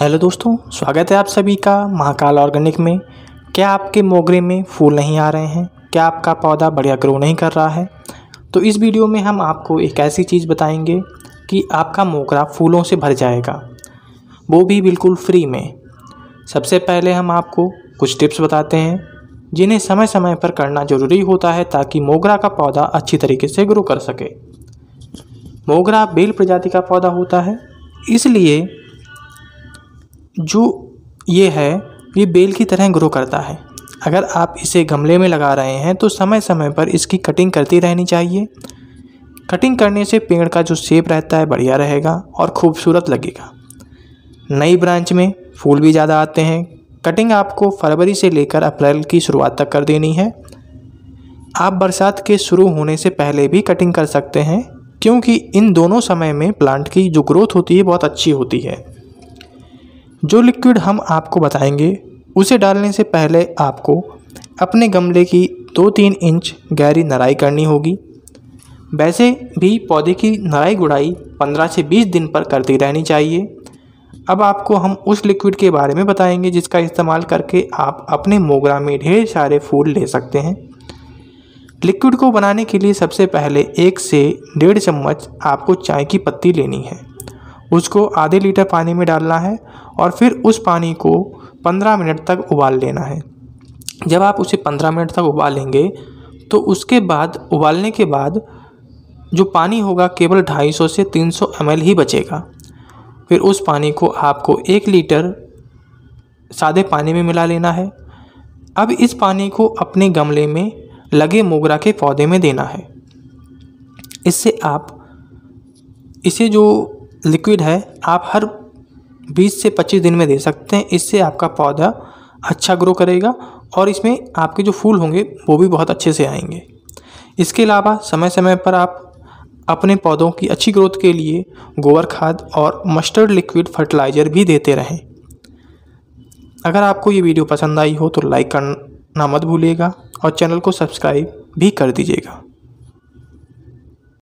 hello दोस्तों स्वागत है आप सभी का महाकाल ऑर्गेनिक में क्या आपके मोगरे में फूल नहीं आ रहे हैं क्या आपका पौधा बढ़िया ग्रो नहीं कर रहा है तो इस वीडियो में हम आपको एक ऐसी चीज़ बताएंगे कि आपका मोगरा फूलों से भर जाएगा वो भी बिल्कुल फ्री में सबसे पहले हम आपको कुछ टिप्स बताते हैं जिन्हें समय समय पर करना ज़रूरी होता है ताकि मोगरा का पौधा अच्छी तरीके से ग्रो कर सके मोगरा बेल प्रजाति का पौधा होता है इसलिए जो ये है ये बेल की तरह ग्रो करता है अगर आप इसे गमले में लगा रहे हैं तो समय समय पर इसकी कटिंग करती रहनी चाहिए कटिंग करने से पेड़ का जो सेप रहता है बढ़िया रहेगा और खूबसूरत लगेगा नई ब्रांच में फूल भी ज़्यादा आते हैं कटिंग आपको फरवरी से लेकर अप्रैल की शुरुआत तक कर देनी है आप बरसात के शुरू होने से पहले भी कटिंग कर सकते हैं क्योंकि इन दोनों समय में प्लांट की जो ग्रोथ होती है बहुत अच्छी होती है जो लिक्विड हम आपको बताएंगे उसे डालने से पहले आपको अपने गमले की दो तीन इंच गहरी नराई करनी होगी वैसे भी पौधे की नराई गुड़ाई 15 से 20 दिन पर करती रहनी चाहिए अब आपको हम उस लिक्विड के बारे में बताएंगे जिसका इस्तेमाल करके आप अपने मोगरा में ढेर सारे फूल ले सकते हैं लिक्विड को बनाने के लिए सबसे पहले एक से डेढ़ चम्मच आपको चाय की पत्ती लेनी है उसको आधे लीटर पानी में डालना है और फिर उस पानी को 15 मिनट तक उबाल लेना है जब आप उसे 15 मिनट तक उबालेंगे तो उसके बाद उबालने के बाद जो पानी होगा केवल 250 से 300 एम ही बचेगा फिर उस पानी को आपको एक लीटर सादे पानी में मिला लेना है अब इस पानी को अपने गमले में लगे मोगरा के पौधे में देना है इससे आप इसे जो लिक्विड है आप हर 20 से 25 दिन में दे सकते हैं इससे आपका पौधा अच्छा ग्रो करेगा और इसमें आपके जो फूल होंगे वो भी बहुत अच्छे से आएंगे इसके अलावा समय समय पर आप अपने पौधों की अच्छी ग्रोथ के लिए गोबर खाद और मस्टर्ड लिक्विड फर्टिलाइज़र भी देते रहें अगर आपको ये वीडियो पसंद आई हो तो लाइक करना मत भूलिएगा और चैनल को सब्सक्राइब भी कर दीजिएगा